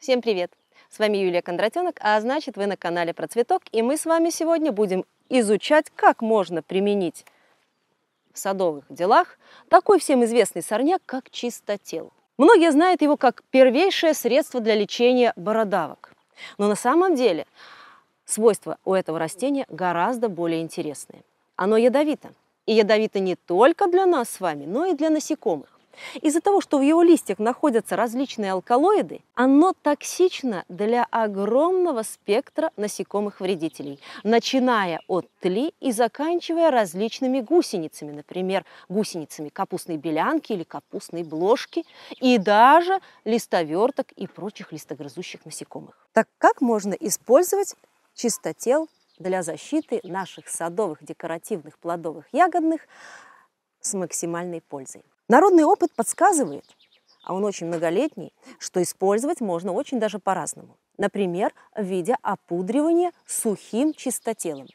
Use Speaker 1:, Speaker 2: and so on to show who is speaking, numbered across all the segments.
Speaker 1: Всем привет! С вами Юлия Кондратенок, а значит вы на канале про цветок, и мы с вами сегодня будем изучать, как можно применить в садовых делах такой всем известный сорняк, как чистотел. Многие знают его как первейшее средство для лечения бородавок. Но на самом деле свойства у этого растения гораздо более интересные. Оно ядовито. И ядовито не только для нас с вами, но и для насекомых. Из-за того, что в его листьях находятся различные алкалоиды, оно токсично для огромного спектра насекомых-вредителей, начиная от тли и заканчивая различными гусеницами, например, гусеницами капустной белянки или капустной бложки, и даже листоверток и прочих листогрызущих насекомых. Так как можно использовать чистотел для защиты наших садовых, декоративных, плодовых, ягодных с максимальной пользой? Народный опыт подсказывает, а он очень многолетний, что использовать можно очень даже по-разному. Например, в виде опудривания сухим чистотелом.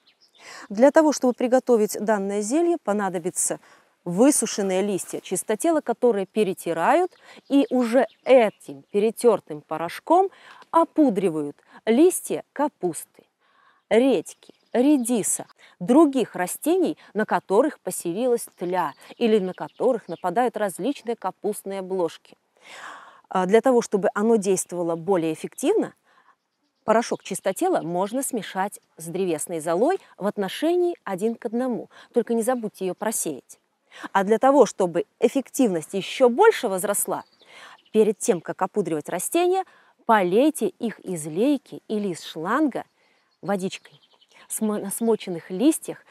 Speaker 1: Для того, чтобы приготовить данное зелье, понадобится высушенные листья чистотела, которые перетирают и уже этим перетертым порошком опудривают листья капусты, редьки, редиса, других растений, на которых поселилась тля или на которых нападают различные капустные обложки. А, для того, чтобы оно действовало более эффективно, порошок чистотела можно смешать с древесной золой в отношении один к одному. Только не забудьте ее просеять. А для того, чтобы эффективность еще больше возросла, перед тем, как опудривать растения, полейте их из лейки или из шланга водичкой на смоченных листьях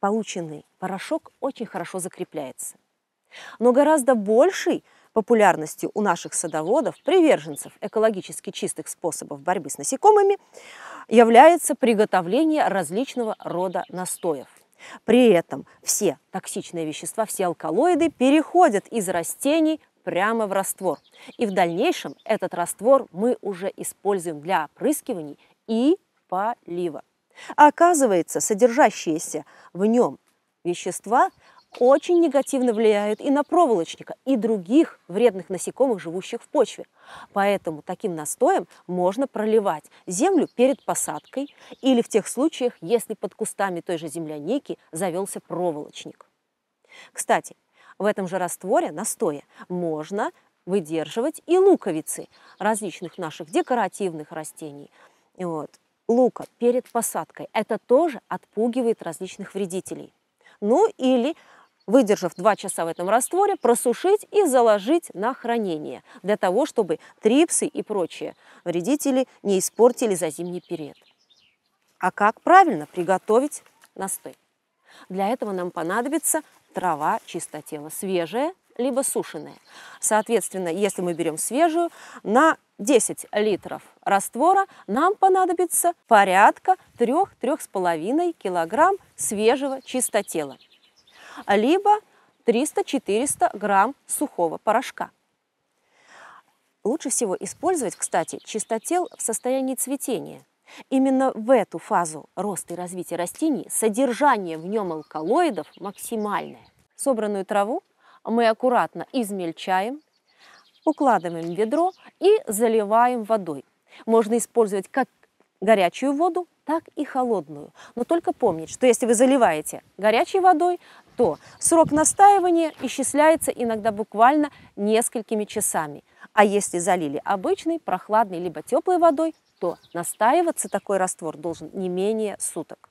Speaker 1: полученный порошок очень хорошо закрепляется. Но гораздо большей популярностью у наших садоводов, приверженцев экологически чистых способов борьбы с насекомыми, является приготовление различного рода настоев. При этом все токсичные вещества, все алкалоиды переходят из растений прямо в раствор. И в дальнейшем этот раствор мы уже используем для опрыскиваний и полива. А оказывается, содержащиеся в нем вещества очень негативно влияют и на проволочника, и других вредных насекомых, живущих в почве. Поэтому таким настоем можно проливать землю перед посадкой или в тех случаях, если под кустами той же земляники завелся проволочник. Кстати, в этом же растворе, настое, можно выдерживать и луковицы различных наших декоративных растений. Вот лука перед посадкой. Это тоже отпугивает различных вредителей. Ну или выдержав 2 часа в этом растворе, просушить и заложить на хранение, для того, чтобы трипсы и прочие вредители не испортили за зимний период. А как правильно приготовить настой? Для этого нам понадобится трава чистотела свежая, либо сушеные. Соответственно, если мы берем свежую, на 10 литров раствора нам понадобится порядка 3-3,5 килограмм свежего чистотела, либо 300-400 грамм сухого порошка. Лучше всего использовать, кстати, чистотел в состоянии цветения. Именно в эту фазу роста и развития растений содержание в нем алкалоидов максимальное. Собранную траву мы аккуратно измельчаем, укладываем в ведро и заливаем водой. Можно использовать как горячую воду, так и холодную. Но только помнить, что если вы заливаете горячей водой, то срок настаивания исчисляется иногда буквально несколькими часами. А если залили обычной, прохладной либо теплой водой, то настаиваться такой раствор должен не менее суток.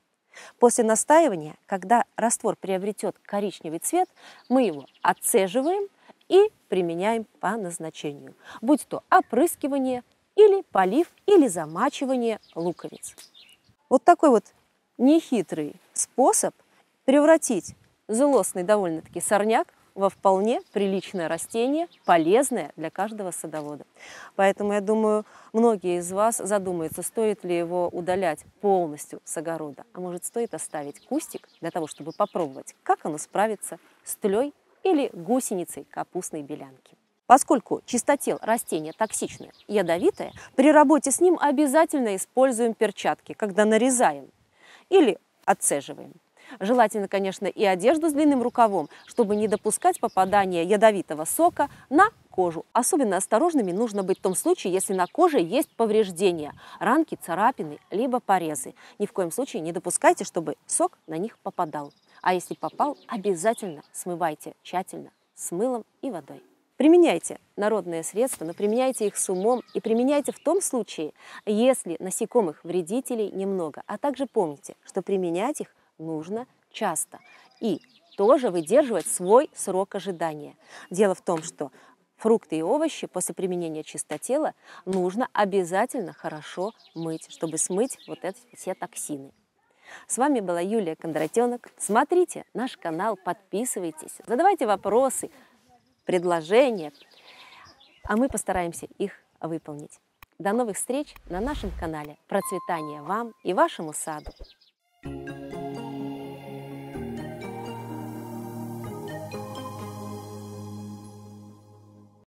Speaker 1: После настаивания, когда раствор приобретет коричневый цвет, мы его отцеживаем и применяем по назначению, будь то опрыскивание или полив или замачивание луковиц. Вот такой вот нехитрый способ превратить злостный довольно-таки сорняк во вполне приличное растение, полезное для каждого садовода. Поэтому, я думаю, многие из вас задумаются, стоит ли его удалять полностью с огорода, а может стоит оставить кустик для того, чтобы попробовать, как оно справится с тлей или гусеницей капустной белянки. Поскольку чистотел растения токсичное, ядовитое, при работе с ним обязательно используем перчатки, когда нарезаем или отцеживаем. Желательно, конечно, и одежду с длинным рукавом, чтобы не допускать попадания ядовитого сока на кожу. Особенно осторожными нужно быть в том случае, если на коже есть повреждения, ранки, царапины, либо порезы. Ни в коем случае не допускайте, чтобы сок на них попадал. А если попал, обязательно смывайте тщательно с мылом и водой. Применяйте народные средства, но применяйте их с умом и применяйте в том случае, если насекомых вредителей немного. А также помните, что применять их нужно часто. И тоже выдерживать свой срок ожидания. Дело в том, что фрукты и овощи после применения чистотела нужно обязательно хорошо мыть, чтобы смыть вот эти все токсины. С вами была Юлия Кондратенок. Смотрите наш канал, подписывайтесь, задавайте вопросы, предложения, а мы постараемся их выполнить. До новых встреч на нашем канале. Процветания вам и вашему саду! thank you